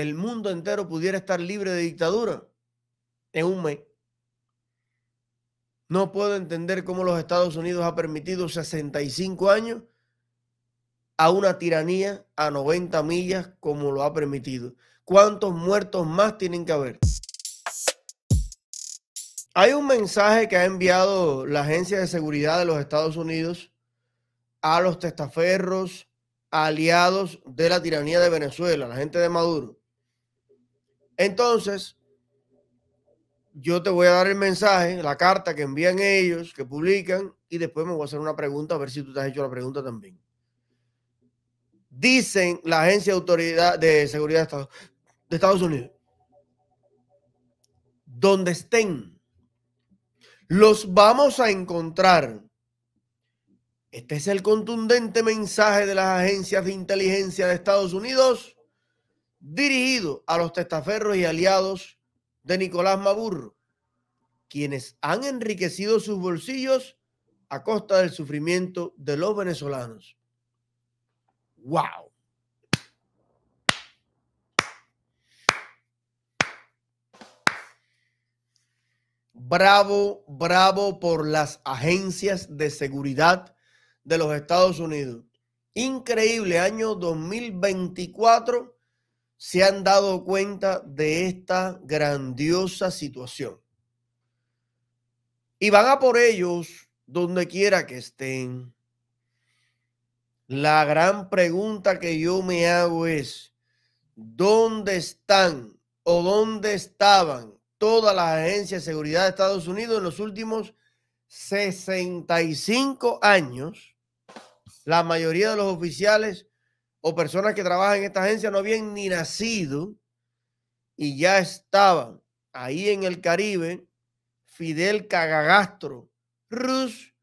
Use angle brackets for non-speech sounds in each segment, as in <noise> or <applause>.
el mundo entero pudiera estar libre de dictadura en un mes. No puedo entender cómo los Estados Unidos ha permitido 65 años a una tiranía a 90 millas como lo ha permitido. ¿Cuántos muertos más tienen que haber? Hay un mensaje que ha enviado la Agencia de Seguridad de los Estados Unidos a los testaferros aliados de la tiranía de Venezuela, la gente de Maduro. Entonces, yo te voy a dar el mensaje, la carta que envían ellos, que publican, y después me voy a hacer una pregunta, a ver si tú te has hecho la pregunta también. Dicen la Agencia de, Autoridad de Seguridad de Estados, de Estados Unidos, donde estén, los vamos a encontrar. Este es el contundente mensaje de las agencias de inteligencia de Estados Unidos dirigido a los testaferros y aliados de Nicolás Maburro, quienes han enriquecido sus bolsillos a costa del sufrimiento de los venezolanos. ¡Wow! Bravo, bravo por las agencias de seguridad de los Estados Unidos. Increíble año 2024 se han dado cuenta de esta grandiosa situación. Y van a por ellos donde quiera que estén. La gran pregunta que yo me hago es, ¿dónde están o dónde estaban todas las agencias de seguridad de Estados Unidos en los últimos 65 años? La mayoría de los oficiales o personas que trabajan en esta agencia no habían ni nacido y ya estaban ahí en el Caribe, Fidel Cagagastro, Rus,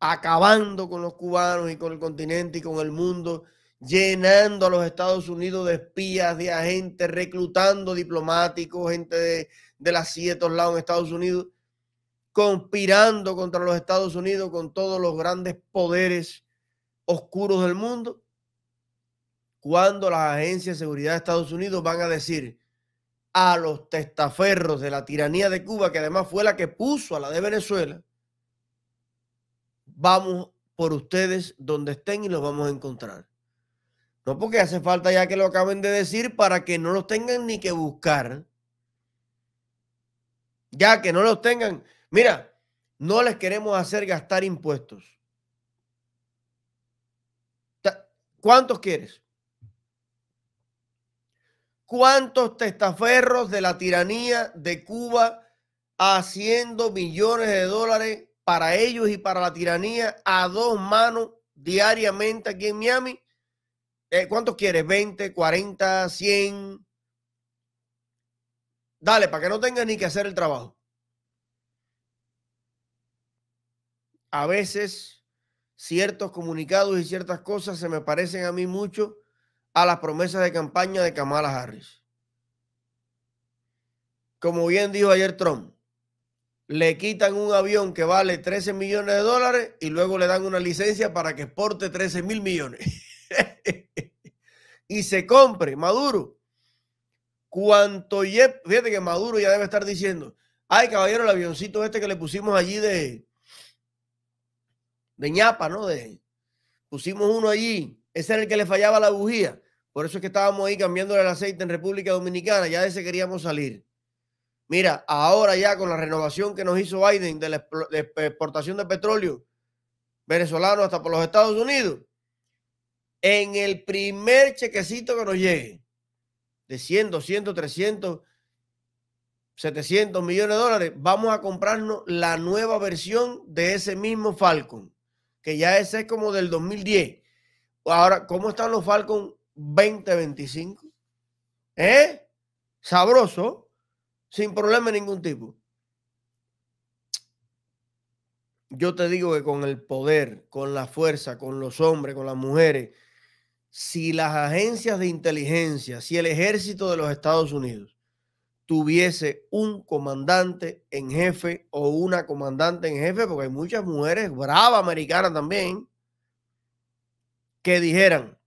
acabando con los cubanos y con el continente y con el mundo, llenando a los Estados Unidos de espías, de agentes, reclutando diplomáticos, gente de, de las siete lados en Estados Unidos, conspirando contra los Estados Unidos con todos los grandes poderes oscuros del mundo cuando las agencias de seguridad de Estados Unidos van a decir a los testaferros de la tiranía de Cuba, que además fue la que puso a la de Venezuela, vamos por ustedes donde estén y los vamos a encontrar. No porque hace falta ya que lo acaben de decir para que no los tengan ni que buscar. Ya que no los tengan. Mira, no les queremos hacer gastar impuestos. ¿Cuántos quieres? cuántos testaferros de la tiranía de Cuba haciendo millones de dólares para ellos y para la tiranía a dos manos diariamente aquí en Miami. Eh, ¿Cuántos quieres? ¿20, 40, 100? Dale, para que no tengan ni que hacer el trabajo. A veces ciertos comunicados y ciertas cosas se me parecen a mí mucho a las promesas de campaña de Kamala Harris. Como bien dijo ayer Trump, le quitan un avión que vale 13 millones de dólares y luego le dan una licencia para que exporte 13 mil millones. <laughs> y se compre, Maduro. Cuanto y fíjate que Maduro ya debe estar diciendo, ay caballero, el avioncito este que le pusimos allí de, de ñapa, ¿no? De, pusimos uno allí, ese era el que le fallaba la bujía. Por eso es que estábamos ahí cambiándole el aceite en República Dominicana, ya de ese queríamos salir. Mira, ahora ya con la renovación que nos hizo Biden de la exportación de petróleo venezolano hasta por los Estados Unidos, en el primer chequecito que nos llegue, de 100, 200, 300, 700 millones de dólares, vamos a comprarnos la nueva versión de ese mismo Falcon, que ya ese es como del 2010. Ahora, ¿cómo están los Falcon 2025. ¿Eh? Sabroso, sin problema de ningún tipo. Yo te digo que con el poder, con la fuerza, con los hombres, con las mujeres, si las agencias de inteligencia, si el ejército de los Estados Unidos tuviese un comandante en jefe o una comandante en jefe, porque hay muchas mujeres bravas americanas también, que dijeran,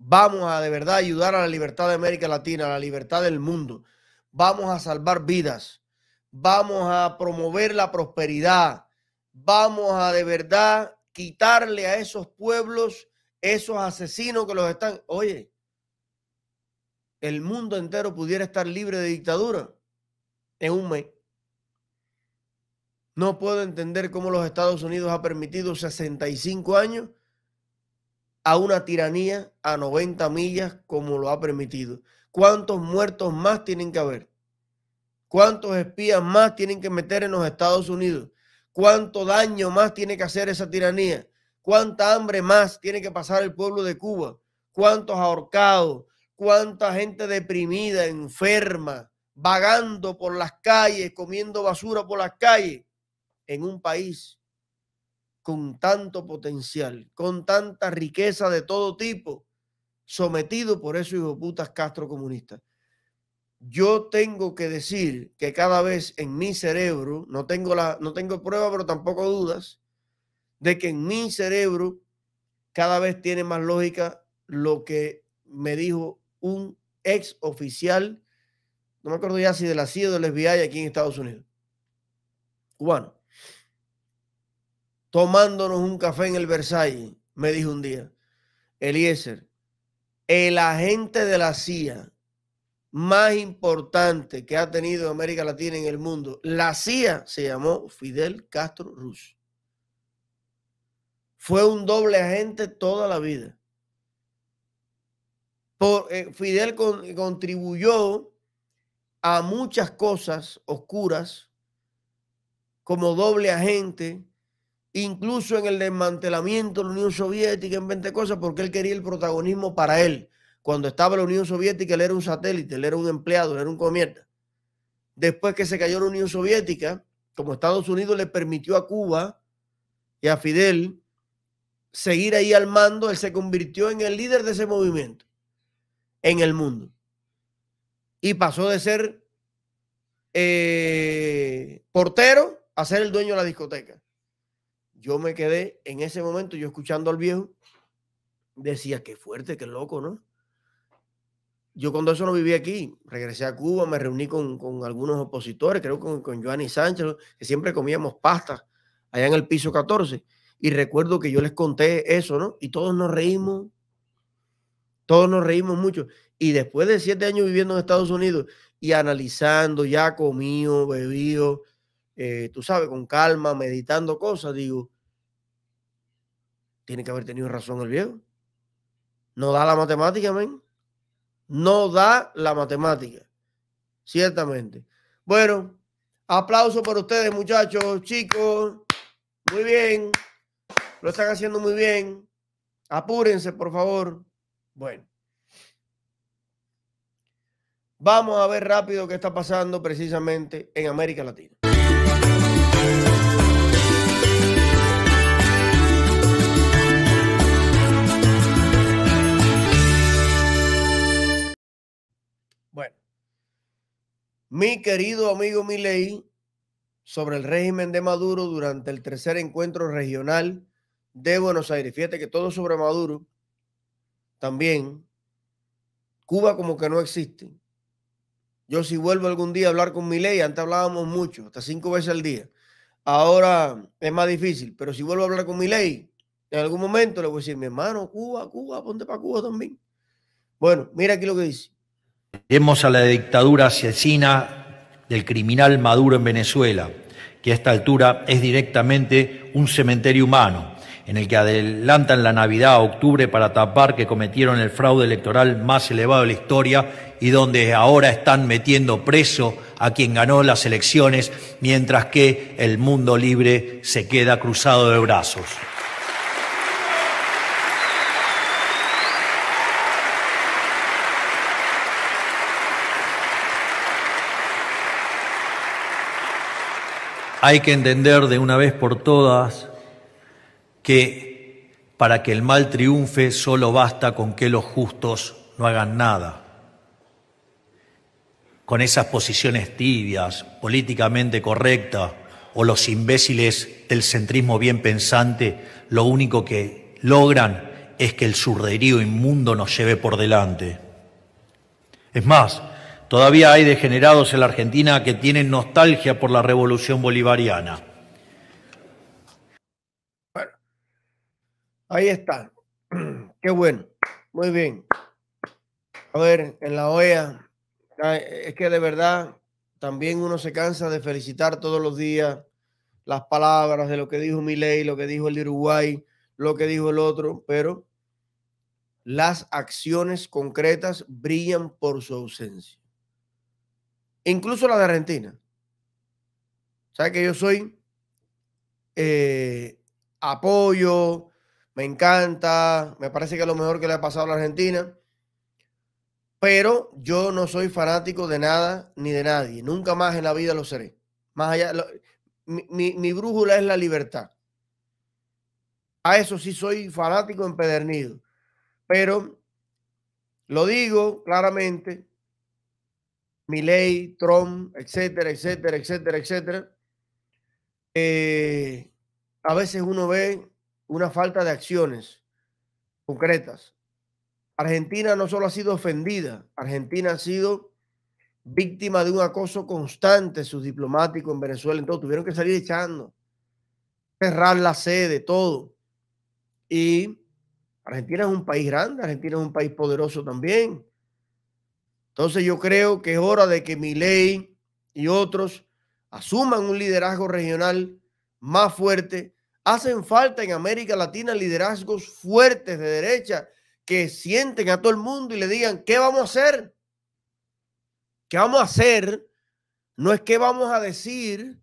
Vamos a de verdad ayudar a la libertad de América Latina, a la libertad del mundo. Vamos a salvar vidas. Vamos a promover la prosperidad. Vamos a de verdad quitarle a esos pueblos, esos asesinos que los están. Oye, el mundo entero pudiera estar libre de dictadura en un mes. No puedo entender cómo los Estados Unidos ha permitido 65 años a una tiranía a 90 millas como lo ha permitido. ¿Cuántos muertos más tienen que haber? ¿Cuántos espías más tienen que meter en los Estados Unidos? ¿Cuánto daño más tiene que hacer esa tiranía? ¿Cuánta hambre más tiene que pasar el pueblo de Cuba? ¿Cuántos ahorcados? ¿Cuánta gente deprimida, enferma, vagando por las calles, comiendo basura por las calles? En un país con tanto potencial, con tanta riqueza de todo tipo, sometido por esos putas Castro comunistas. Yo tengo que decir que cada vez en mi cerebro, no tengo, la, no tengo prueba, pero tampoco dudas, de que en mi cerebro cada vez tiene más lógica lo que me dijo un ex oficial, no me acuerdo ya si de la CIA o del FBI aquí en Estados Unidos, cubano tomándonos un café en el Versailles, me dijo un día, Eliezer, el agente de la CIA más importante que ha tenido América Latina en el mundo, la CIA se llamó Fidel Castro Ruz. Fue un doble agente toda la vida. Eh, Fidel contribuyó a muchas cosas oscuras como doble agente incluso en el desmantelamiento de la Unión Soviética, en 20 cosas, porque él quería el protagonismo para él. Cuando estaba la Unión Soviética, él era un satélite, él era un empleado, él era un comierta. Después que se cayó la Unión Soviética, como Estados Unidos le permitió a Cuba y a Fidel seguir ahí al mando, él se convirtió en el líder de ese movimiento en el mundo. Y pasó de ser eh, portero a ser el dueño de la discoteca yo me quedé en ese momento, yo escuchando al viejo, decía, qué fuerte, qué loco, ¿no? Yo cuando eso no viví aquí, regresé a Cuba, me reuní con, algunos opositores, creo con, con Joanny Sánchez, que siempre comíamos pasta allá en el piso 14. Y recuerdo que yo les conté eso, ¿no? Y todos nos reímos, todos nos reímos mucho. Y después de siete años viviendo en Estados Unidos y analizando, ya comido, bebido, eh, tú sabes, con calma, meditando cosas, digo, tiene que haber tenido razón el viejo. No da la matemática, men. No da la matemática. Ciertamente. Bueno, aplauso para ustedes, muchachos, chicos. Muy bien. Lo están haciendo muy bien. Apúrense, por favor. Bueno. Vamos a ver rápido qué está pasando precisamente en América Latina. Mi querido amigo Milei, sobre el régimen de Maduro durante el tercer encuentro regional de Buenos Aires. Fíjate que todo sobre Maduro, también, Cuba como que no existe. Yo si vuelvo algún día a hablar con Milei, antes hablábamos mucho, hasta cinco veces al día. Ahora es más difícil, pero si vuelvo a hablar con Milei, en algún momento le voy a decir, mi hermano, Cuba, Cuba, ponte para Cuba también. Bueno, mira aquí lo que dice. Vemos a la dictadura asesina del criminal Maduro en Venezuela, que a esta altura es directamente un cementerio humano, en el que adelantan la Navidad a octubre para tapar que cometieron el fraude electoral más elevado de la historia y donde ahora están metiendo preso a quien ganó las elecciones, mientras que el mundo libre se queda cruzado de brazos. Hay que entender de una vez por todas que para que el mal triunfe solo basta con que los justos no hagan nada. Con esas posiciones tibias, políticamente correctas, o los imbéciles del centrismo bien pensante, lo único que logran es que el surderío inmundo nos lleve por delante. Es más, Todavía hay degenerados en la Argentina que tienen nostalgia por la revolución bolivariana. Bueno, ahí está. <clears throat> Qué bueno. Muy bien. A ver, en la OEA, es que de verdad también uno se cansa de felicitar todos los días las palabras de lo que dijo Milei, lo que dijo el Uruguay, lo que dijo el otro, pero las acciones concretas brillan por su ausencia incluso la de Argentina. ¿Sabes que yo soy eh, apoyo, me encanta, me parece que es lo mejor que le ha pasado a la Argentina? Pero yo no soy fanático de nada ni de nadie. Nunca más en la vida lo seré. Más allá, mi, mi brújula es la libertad. A eso sí soy fanático empedernido. Pero lo digo claramente, Milley, Trump, etcétera, etcétera, etcétera, etcétera. Eh, a veces uno ve una falta de acciones concretas. Argentina no solo ha sido ofendida, Argentina ha sido víctima de un acoso constante sus diplomáticos en Venezuela, entonces tuvieron que salir echando, cerrar la sede, todo. Y Argentina es un país grande, Argentina es un país poderoso también. Entonces yo creo que es hora de que ley y otros asuman un liderazgo regional más fuerte. Hacen falta en América Latina liderazgos fuertes de derecha que sienten a todo el mundo y le digan, ¿qué vamos a hacer? ¿Qué vamos a hacer? No es que vamos a decir,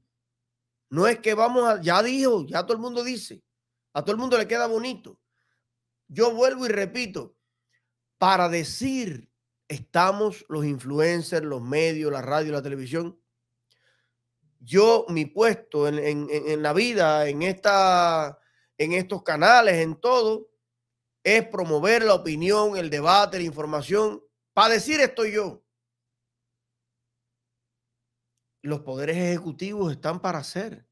no es que vamos a, ya dijo, ya todo el mundo dice, a todo el mundo le queda bonito. Yo vuelvo y repito, para decir estamos los influencers, los medios, la radio, la televisión. Yo, mi puesto en, la vida, en, esta, en estos canales, en todo, es promover la opinión, el debate, la información. Para decir estoy yo. Los poderes ejecutivos están para hacer.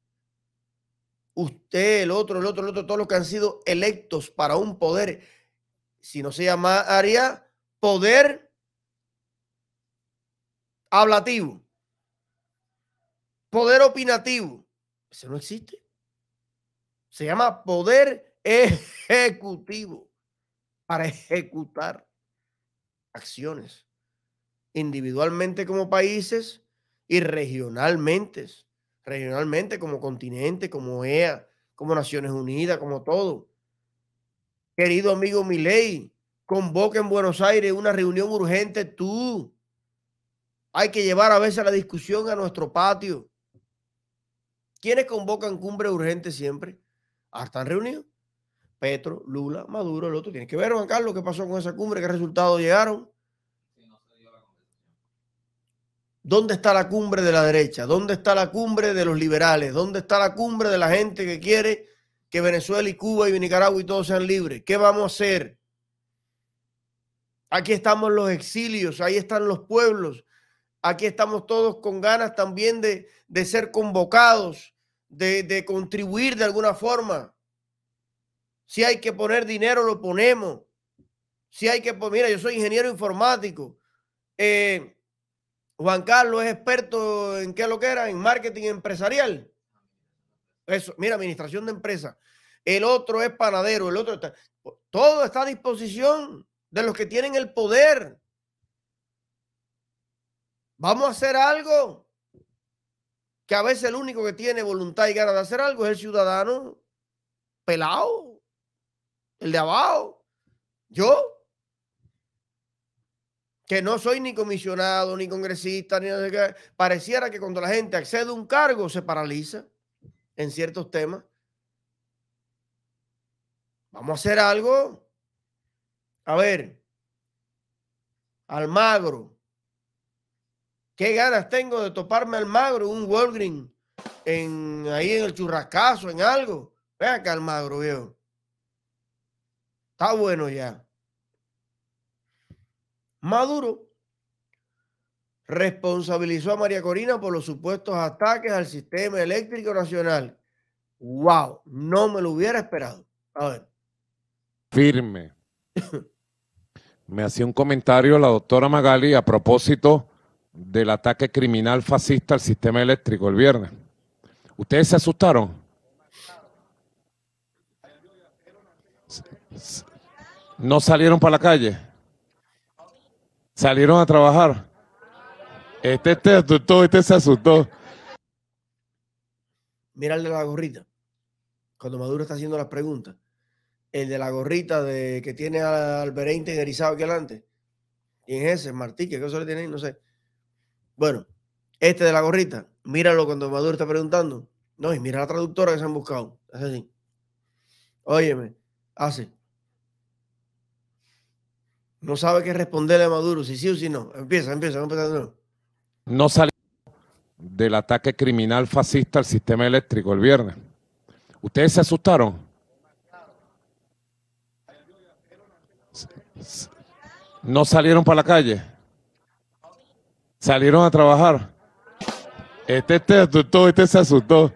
Usted, el otro, el otro, el otro, todos los que han sido electos para un poder, si no se llama área, poder Hablativo. Poder opinativo. Eso no existe. Se llama poder ejecutivo para ejecutar acciones individualmente como países y regionalmente, regionalmente como continente, como OEA como Naciones Unidas, como todo. Querido amigo ley convoca en Buenos Aires una reunión urgente tú hay que llevar a veces la discusión a nuestro patio. ¿Quiénes convocan cumbre urgente siempre? hasta ah, están reunidos. Petro, Lula, Maduro, el otro. Tienes que ver, Juan Carlos, qué pasó con esa cumbre, qué resultados llegaron. ¿Dónde está la cumbre de la derecha? ¿Dónde está la cumbre de los liberales? ¿Dónde está la cumbre de la gente que quiere que Venezuela y Cuba y Nicaragua y todos sean libres? ¿Qué vamos a hacer? Aquí estamos los exilios, ahí están los pueblos, Aquí estamos todos con ganas también de, ser convocados, de, contribuir de alguna forma. Si hay que poner dinero, lo ponemos. Si hay que, poner... mira, yo soy ingeniero informático. Eh, Juan Carlos es experto en qué lo que era, en marketing empresarial. Eso, mira, administración de empresa. El otro es panadero, el otro está. Todo está a disposición de los que tienen el poder. Vamos a hacer algo que a veces el único que tiene voluntad y ganas de hacer algo es el ciudadano pelado, el de abajo. Yo, que no soy ni comisionado, ni congresista, ni nada que, pareciera que cuando la gente accede a un cargo se paraliza en ciertos temas. Vamos a hacer algo. A ver, Almagro, Qué ganas tengo de toparme al magro, un Walgreen, en, ahí en el churrascazo, en algo. vea acá al magro, viejo. Está bueno ya. Maduro responsabilizó a María Corina por los supuestos ataques al sistema eléctrico nacional. ¡Wow! No me lo hubiera esperado. A ver. Firme. <coughs> me hacía un comentario la doctora Magali a propósito del ataque criminal fascista al sistema eléctrico el viernes. ¿Ustedes se asustaron? ¿No salieron para la calle? ¿Salieron a trabajar? Este, este se asustó. Este Mira el de la gorrita. Cuando Maduro está haciendo las preguntas. El de la gorrita de que tiene al Berente en aquí adelante. Y en ese? Martí, ¿qué eso le tiene, no sé bueno, este de la gorrita, míralo cuando Maduro está preguntando. No, y mira la traductora que se han buscado. Es así. Óyeme, hace. No sabe qué responderle a Maduro, si sí o si no. Empieza, empieza, empieza. No salió del ataque criminal fascista al sistema eléctrico el viernes. ¿Ustedes se asustaron? ¿No salieron para la calle? Salieron a trabajar. Este, este este se asustó.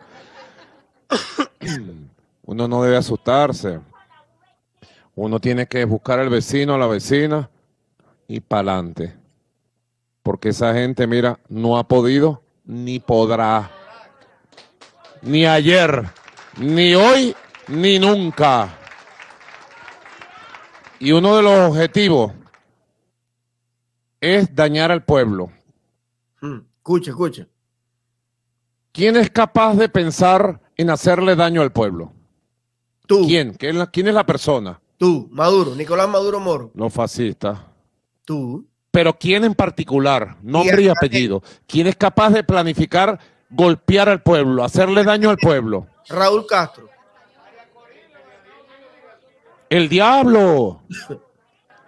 <coughs> Uno no debe asustarse. Uno tiene que buscar al vecino, a la vecina y para adelante. Porque esa gente, mira, no ha podido ni podrá. Ni ayer, ni hoy, ni nunca. Y uno de los objetivos es dañar al pueblo. Hmm. escucha, ¿Quién es capaz de pensar en hacerle daño al pueblo? Tú. ¿Quién? ¿Quién es la, persona? Tú, Maduro, Nicolás Maduro Moro. No, fascista Tú. Pero ¿quién en particular? Nombre y, apellido. ¿Quién es capaz de planificar golpear al pueblo, hacerle daño al pueblo? Raúl Castro. El diablo. <laughs>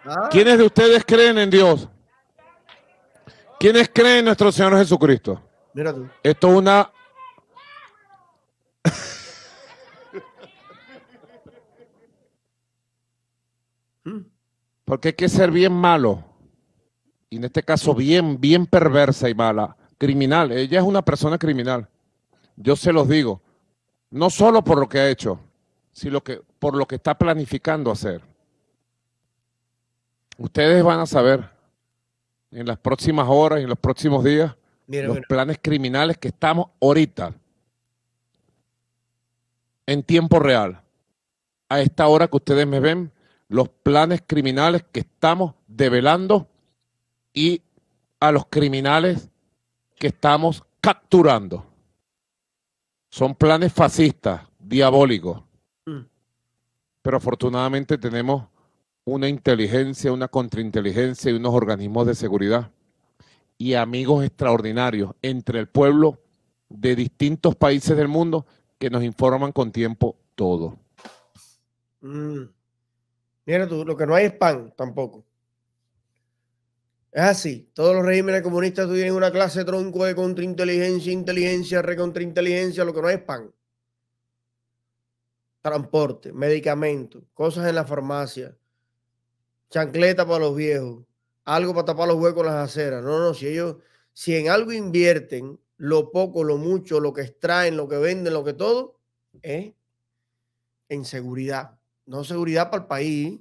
Ah. ¿Quiénes de ustedes creen en Dios? ¿Quiénes creen en nuestro Señor Jesucristo? Mira tú. Esto es una. Porque hay que ser bien malo. Y en este caso, bien, bien perversa y mala. Criminal. Ella es una persona criminal. Yo se los digo. No solo por lo que ha hecho, sino que por lo que está planificando hacer. Ustedes van a saber en las próximas horas, y en los próximos días, los planes criminales que estamos ahorita, en tiempo real, a esta hora que ustedes me ven, los planes criminales que estamos develando y a los criminales que estamos capturando. Son planes fascistas, diabólicos. Mm. Pero afortunadamente tenemos una inteligencia, una contrainteligencia y unos organismos de seguridad y amigos extraordinarios entre el pueblo de distintos países del mundo que nos informan con tiempo todo. Mm. Mira tú, lo que no hay es pan tampoco. Es así, todos los regímenes comunistas tienen una clase tronco de contrainteligencia, inteligencia, recontrainteligencia, lo que no hay es pan. Transporte, medicamentos, cosas en la farmacia, chancleta para los viejos, algo para tapar los huecos en las aceras. No, no, si ellos, si en algo invierten, lo poco, lo mucho, lo que extraen, lo que venden, lo que todo, es ¿eh? en seguridad. No seguridad para el país.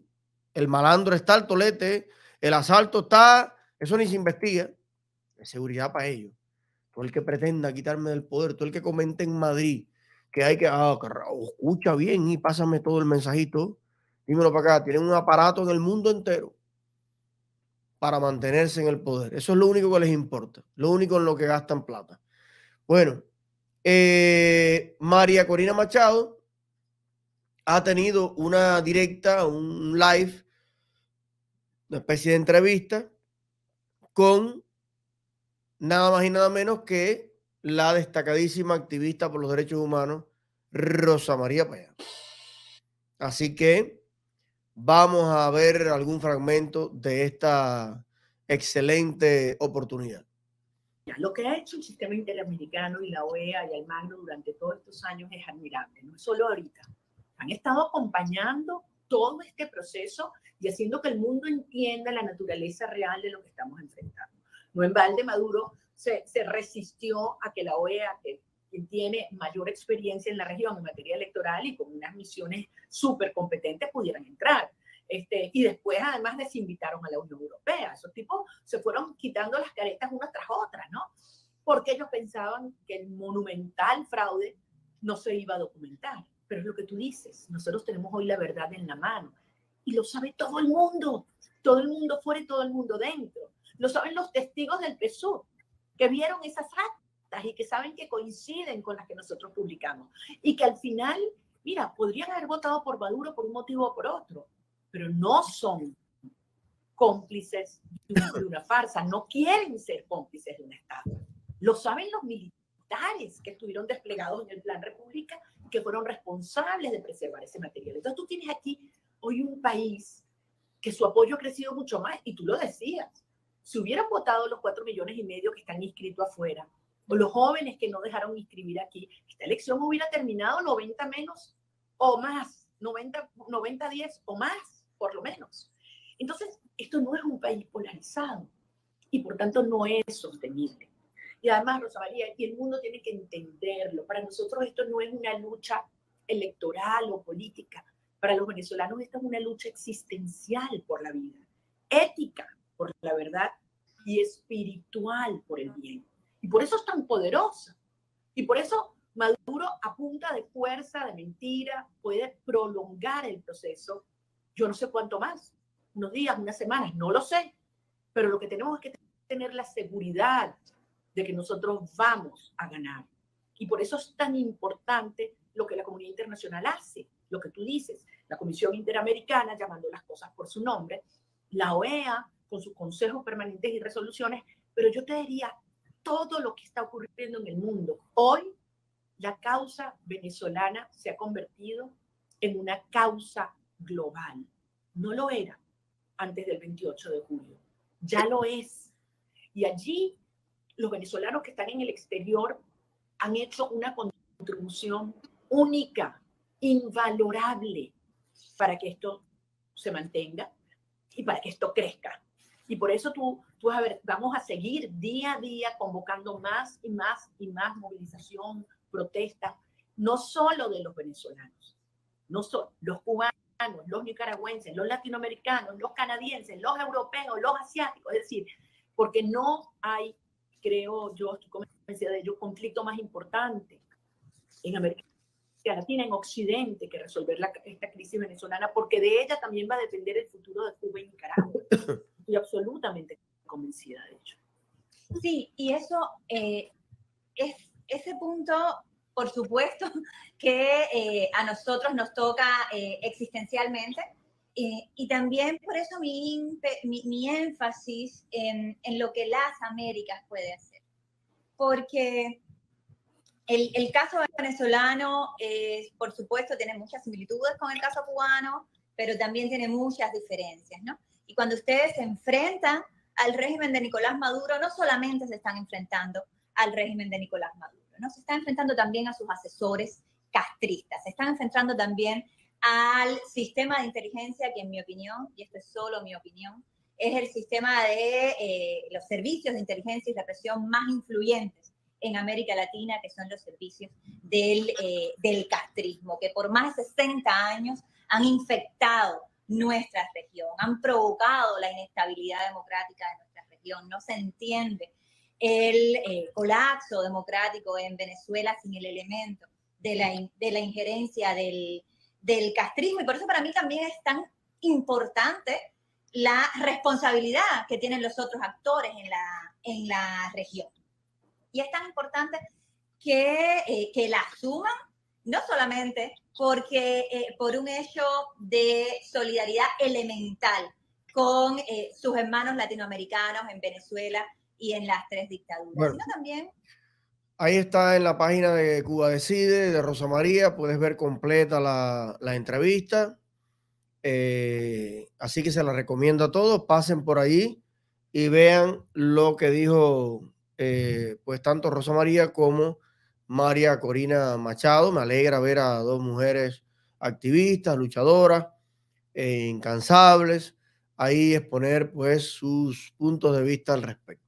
El malandro está al tolete, el asalto está, eso ni se investiga. Es seguridad para ellos. Todo el que pretenda quitarme del poder, todo el que comente en Madrid que hay que, ah, escucha bien y pásame todo el mensajito dímelo para acá, tienen un aparato en el mundo entero para mantenerse en el poder. Eso es lo único que les importa, lo único en lo que gastan plata. Bueno, eh, María Corina Machado ha tenido una directa, un live, una especie de entrevista con nada más y nada menos que la destacadísima activista por los derechos humanos, Rosa María Payán. Así que vamos a ver algún fragmento de esta excelente oportunidad. Lo que ha hecho el sistema interamericano y la OEA y el Magno durante todos estos años es admirable, no es solo ahorita. Han estado acompañando todo este proceso y haciendo que el mundo entienda la naturaleza real de lo que estamos enfrentando. No en balde Maduro se, se resistió a que la OEA, que quien tiene mayor experiencia en la región en materia electoral y con unas misiones súper competentes pudieran entrar. Este, y después además les invitaron a la Unión Europea. Esos tipos se fueron quitando las caretas una tras otra, ¿no? Porque ellos pensaban que el monumental fraude no se iba a documentar. Pero es lo que tú dices, nosotros tenemos hoy la verdad en la mano y lo sabe todo el mundo, todo el mundo fuera y todo el mundo dentro. Lo saben los testigos del PSUV que vieron esas actas y que saben que coinciden con las que nosotros publicamos. Y que al final, mira, podrían haber votado por Maduro por un motivo o por otro, pero no son cómplices de una, de una farsa, no quieren ser cómplices de un Estado. Lo saben los militares que estuvieron desplegados en el Plan República, que fueron responsables de preservar ese material. Entonces tú tienes aquí hoy un país que su apoyo ha crecido mucho más, y tú lo decías, si hubieran votado los cuatro millones y medio que están inscritos afuera, los jóvenes que no dejaron inscribir aquí. Esta elección hubiera terminado 90 menos o más, 90, 90 10 o más, por lo menos. Entonces, esto no es un país polarizado y por tanto no es sostenible. Y además, Rosa María, y el mundo tiene que entenderlo. Para nosotros esto no es una lucha electoral o política. Para los venezolanos esta es una lucha existencial por la vida, ética por la verdad y espiritual por el bien. Y por eso es tan poderosa. Y por eso Maduro, a punta de fuerza, de mentira, puede prolongar el proceso, yo no sé cuánto más, unos días, unas semanas, no lo sé. Pero lo que tenemos es que tener la seguridad de que nosotros vamos a ganar. Y por eso es tan importante lo que la comunidad internacional hace, lo que tú dices, la Comisión Interamericana llamando las cosas por su nombre, la OEA con sus consejos permanentes y resoluciones, pero yo te diría todo lo que está ocurriendo en el mundo. Hoy la causa venezolana se ha convertido en una causa global. No lo era antes del 28 de julio, ya lo es. Y allí los venezolanos que están en el exterior han hecho una contribución única, invalorable, para que esto se mantenga y para que esto crezca. Y por eso tú, vas a ver, vamos a seguir día a día convocando más y más y más movilización, protestas, no solo de los venezolanos, no solo los cubanos, los nicaragüenses, los latinoamericanos, los canadienses, los europeos, los asiáticos, es decir, porque no hay, creo yo, estoy convencida de ello, conflicto más importante en América Latina, en Occidente, que resolver esta crisis venezolana, porque de ella también va a depender el futuro de Cuba y Nicaragua. <coughs> estoy absolutamente convencida de ello. Sí, y eso eh, es ese punto, por supuesto, <laughs> que eh, a nosotros nos toca eh, existencialmente. y también por eso mi, énfasis en, en, lo que las Américas puede hacer. Porque el, el caso venezolano, por supuesto, tiene muchas similitudes con el caso cubano, pero también tiene muchas diferencias, ¿no? Y cuando ustedes se enfrentan al régimen de Nicolás Maduro, no solamente se están enfrentando al régimen de Nicolás Maduro, ¿no? se están enfrentando también a sus asesores castristas, se están enfrentando también al sistema de inteligencia que en mi opinión, y esto es solo mi opinión, es el sistema de eh, los servicios de inteligencia y represión más influyentes en América Latina, que son los servicios del, eh, del castrismo, que por más de 60 años han infectado nuestra región, han provocado la inestabilidad democrática de nuestra región. No se entiende el eh, colapso democrático en Venezuela sin el elemento de la, injerencia del, castrismo. Y por eso para mí también es tan importante la responsabilidad que tienen los otros actores en la, en la región. Y es tan importante que, eh, que la asuman no solamente porque eh, por un hecho de solidaridad elemental con eh, sus hermanos latinoamericanos en Venezuela y en las tres dictaduras, también... Ahí está en la página de Cuba Decide, de Rosa María, puedes ver completa la, entrevista. Eh, así que se la recomiendo a todos, pasen por allí y vean lo que dijo pues tanto Rosa María como María Corina Machado. Me alegra ver a dos mujeres activistas, luchadoras, e incansables, ahí exponer pues sus puntos de vista al respecto.